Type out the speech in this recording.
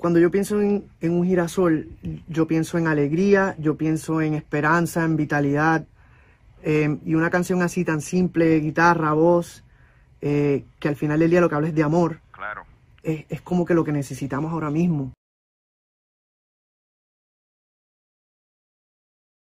cuando yo pienso en, un girasol, yo pienso en alegría, yo pienso en esperanza, en vitalidad. Em, y una canción así tan simple, guitarra, voz, eh, que al final del día lo que habla es de amor. Claro. es como que lo que necesitamos ahora mismo.